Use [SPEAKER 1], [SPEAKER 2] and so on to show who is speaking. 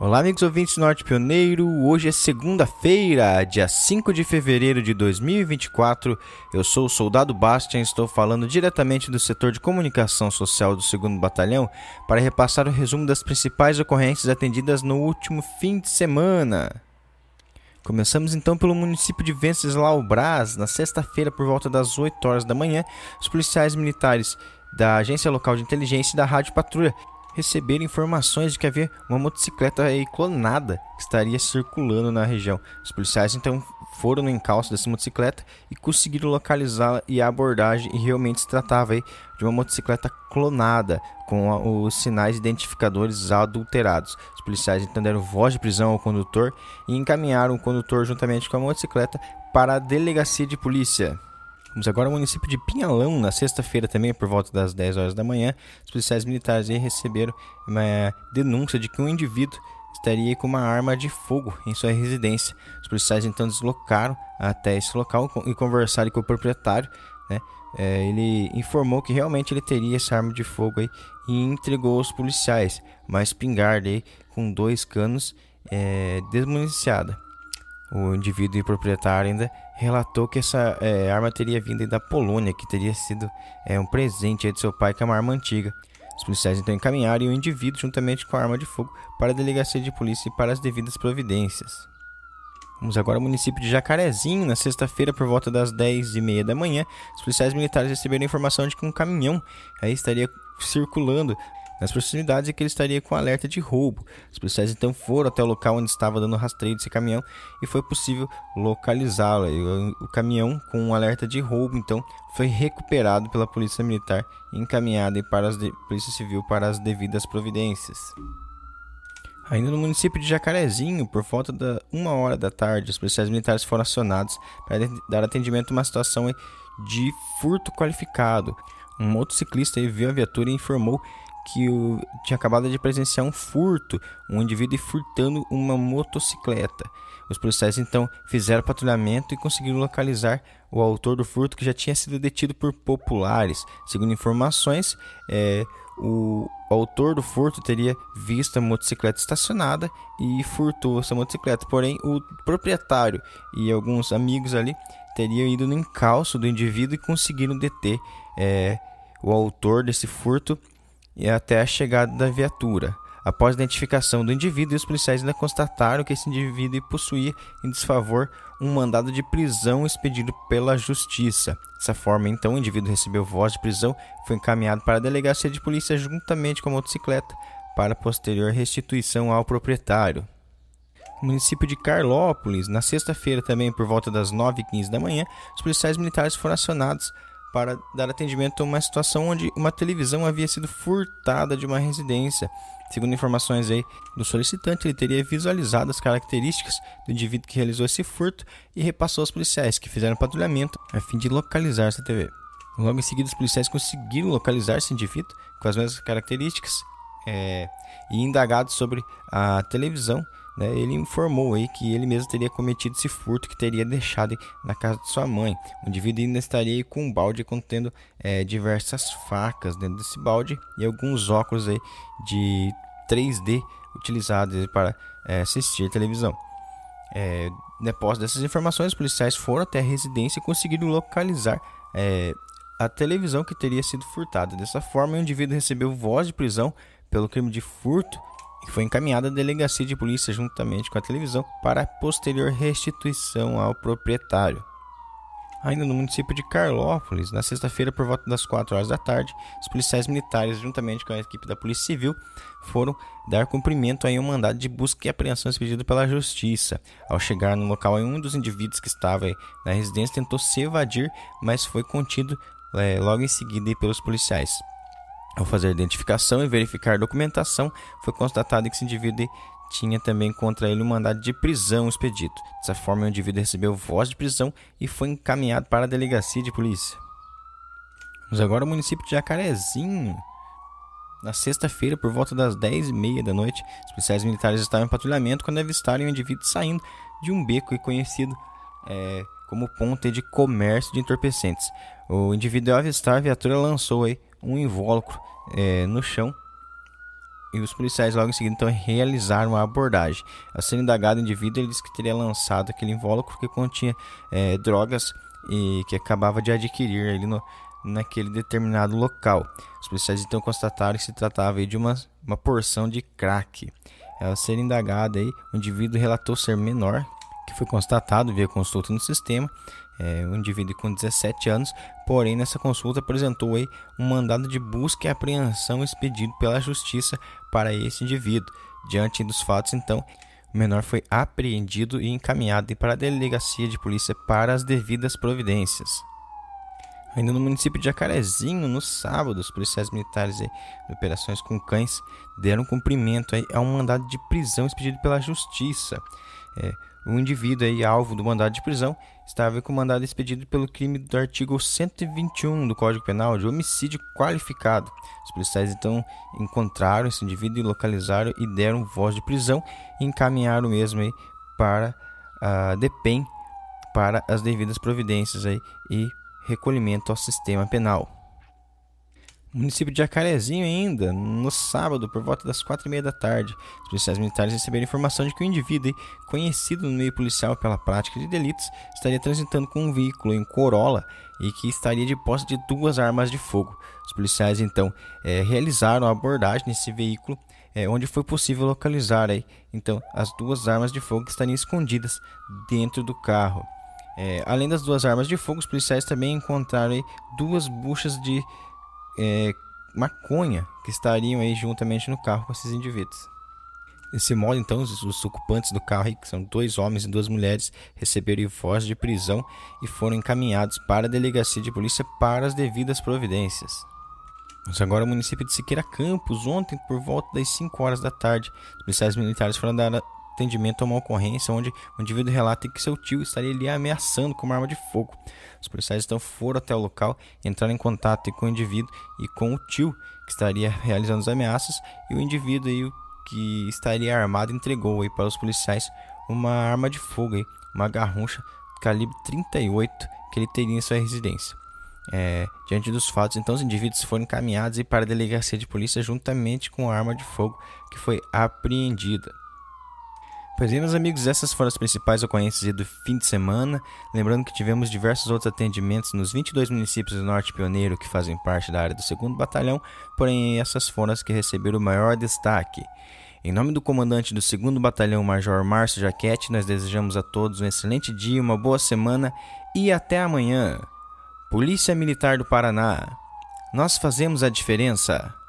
[SPEAKER 1] Olá, amigos ouvintes do Norte Pioneiro. Hoje é segunda-feira, dia 5 de fevereiro de 2024. Eu sou o Soldado Bastian e estou falando diretamente do setor de comunicação social do 2 Batalhão para repassar o resumo das principais ocorrências atendidas no último fim de semana. Começamos então pelo município de Venceslau Braz. Na sexta-feira, por volta das 8 horas da manhã, os policiais militares da Agência Local de Inteligência e da Rádio Patrulha receberam informações de que havia uma motocicleta clonada que estaria circulando na região. Os policiais então foram no encalço dessa motocicleta e conseguiram localizá-la e a abordagem e realmente se tratava aí, de uma motocicleta clonada com os sinais identificadores adulterados. Os policiais então deram voz de prisão ao condutor e encaminharam o condutor juntamente com a motocicleta para a delegacia de polícia. Vamos agora ao município de Pinhalão, na sexta-feira também, por volta das 10 horas da manhã, os policiais militares receberam uma denúncia de que um indivíduo estaria com uma arma de fogo em sua residência. Os policiais então deslocaram até esse local e conversaram com o proprietário, né? É, ele informou que realmente ele teria essa arma de fogo aí e entregou aos policiais, uma espingarda aí com dois canos é, desmuniciada. O indivíduo e o proprietário ainda relatou que essa é, arma teria vindo da Polônia, que teria sido é, um presente de seu pai, que é uma arma antiga. Os policiais então encaminharam o indivíduo juntamente com a arma de fogo para a delegacia de polícia e para as devidas providências. Vamos agora ao município de Jacarezinho. Na sexta-feira, por volta das 10h30 da manhã, os policiais militares receberam a informação de que um caminhão aí estaria circulando nas proximidades é que ele estaria com alerta de roubo. Os policiais então foram até o local onde estava dando rastreio desse caminhão e foi possível localizá-lo. O caminhão com um alerta de roubo então foi recuperado pela polícia militar e encaminhado para a polícia civil para as devidas providências. Ainda no município de Jacarezinho, por volta da uma hora da tarde, os policiais militares foram acionados para dar atendimento a uma situação de furto qualificado. Um motociclista viu a viatura e informou que eu tinha acabado de presenciar um furto, um indivíduo furtando uma motocicleta. Os policiais então fizeram patrulhamento e conseguiram localizar o autor do furto que já tinha sido detido por populares. Segundo informações, é, o autor do furto teria visto a motocicleta estacionada e furtou essa motocicleta. Porém, o proprietário e alguns amigos ali teriam ido no encalço do indivíduo e conseguiram deter é, o autor desse furto e até a chegada da viatura. Após a identificação do indivíduo, os policiais ainda constataram que esse indivíduo possuía em desfavor um mandado de prisão expedido pela justiça. Dessa forma, então, o indivíduo recebeu voz de prisão e foi encaminhado para a delegacia de polícia juntamente com a motocicleta para posterior restituição ao proprietário. No município de Carlópolis, na sexta-feira também por volta das 9h15 da manhã, os policiais militares foram acionados para dar atendimento a uma situação onde uma televisão havia sido furtada de uma residência. Segundo informações aí do solicitante, ele teria visualizado as características do indivíduo que realizou esse furto e repassou aos policiais, que fizeram patrulhamento a fim de localizar essa TV. Logo em seguida, os policiais conseguiram localizar esse indivíduo com as mesmas características é, e indagados sobre a televisão, né, ele informou aí que ele mesmo teria cometido esse furto que teria deixado na casa de sua mãe. O indivíduo ainda estaria com um balde contendo é, diversas facas dentro desse balde e alguns óculos aí de 3D utilizados para é, assistir televisão. É, depois dessas informações, os policiais foram até a residência e conseguiram localizar é, a televisão que teria sido furtada. Dessa forma, o indivíduo recebeu voz de prisão pelo crime de furto e foi encaminhada à delegacia de polícia juntamente com a televisão para a posterior restituição ao proprietário. Ainda no município de Carlópolis, na sexta-feira, por volta das 4 horas da tarde, os policiais militares, juntamente com a equipe da Polícia Civil, foram dar cumprimento a um mandado de busca e apreensão expedido pela Justiça. Ao chegar no local, um dos indivíduos que estava na residência tentou se evadir, mas foi contido é, logo em seguida pelos policiais. Ao fazer a identificação e verificar a documentação, foi constatado que esse indivíduo tinha também contra ele um mandado de prisão expedito. Dessa forma, o indivíduo recebeu voz de prisão e foi encaminhado para a delegacia de polícia. Mas agora o município de Jacarezinho. Na sexta-feira, por volta das 10h30 da noite, os policiais militares estavam em patrulhamento quando avistaram um indivíduo saindo de um beco conhecido é, como ponto de comércio de entorpecentes. O indivíduo, ao avistar a viatura, lançou aí um invólucro é, no chão e os policiais logo em seguida então realizaram a abordagem. A ser indagado o indivíduo, ele disse que teria lançado aquele invólucro que continha é, drogas e que acabava de adquirir ele no, naquele determinado local. Os policiais então constataram que se tratava de uma, uma porção de crack. Ao ser indagado, aí, o indivíduo relatou ser menor, que foi constatado via consulta no sistema, é, um indivíduo com 17 anos, porém nessa consulta apresentou aí um mandado de busca e apreensão expedido pela justiça para esse indivíduo. Diante dos fatos, então, o menor foi apreendido e encaminhado para a delegacia de polícia para as devidas providências. Ainda no município de Jacarezinho, no sábado, os policiais militares aí, de operações com cães deram cumprimento aí, a um mandado de prisão expedido pela Justiça. É, o indivíduo aí, alvo do mandado de prisão estava com o mandado expedido pelo crime do artigo 121 do Código Penal de homicídio qualificado. Os policiais então encontraram esse indivíduo e localizaram e deram voz de prisão e encaminharam o mesmo aí para a ah, DEPEN para as devidas providências aí e recolhimento ao sistema penal município de Jacarezinho ainda, no sábado, por volta das quatro e meia da tarde. Os policiais militares receberam informação de que o um indivíduo, conhecido no meio policial pela prática de delitos, estaria transitando com um veículo em Corolla e que estaria de posse de duas armas de fogo. Os policiais então é, realizaram a abordagem nesse veículo, é, onde foi possível localizar aí, então as duas armas de fogo que estariam escondidas dentro do carro. É, além das duas armas de fogo, os policiais também encontraram aí, duas buchas de é, maconha que estariam aí juntamente no carro com esses indivíduos. Desse modo, então, os, os ocupantes do carro, que são dois homens e duas mulheres, receberam voz de prisão e foram encaminhados para a delegacia de polícia para as devidas providências. Mas agora, o município de Siqueira Campos, ontem, por volta das 5 horas da tarde, os policiais militares foram dar atendimento a uma ocorrência onde o indivíduo relata que seu tio estaria ali ameaçando com uma arma de fogo. Os policiais então foram até o local, entraram em contato com o indivíduo e com o tio que estaria realizando as ameaças e o indivíduo aí, que estaria armado entregou aí para os policiais uma arma de fogo, aí, uma garrucha calibre 38 que ele teria em sua residência. É, diante dos fatos, então os indivíduos foram encaminhados para a delegacia de polícia juntamente com a arma de fogo que foi apreendida. Pois bem, meus amigos, essas foram as principais ocorrências do fim de semana. Lembrando que tivemos diversos outros atendimentos nos 22 municípios do Norte Pioneiro que fazem parte da área do 2 Batalhão, porém essas foram as que receberam o maior destaque. Em nome do comandante do 2 Batalhão, Major Márcio Jaquete, nós desejamos a todos um excelente dia, uma boa semana e até amanhã. Polícia Militar do Paraná, nós fazemos a diferença.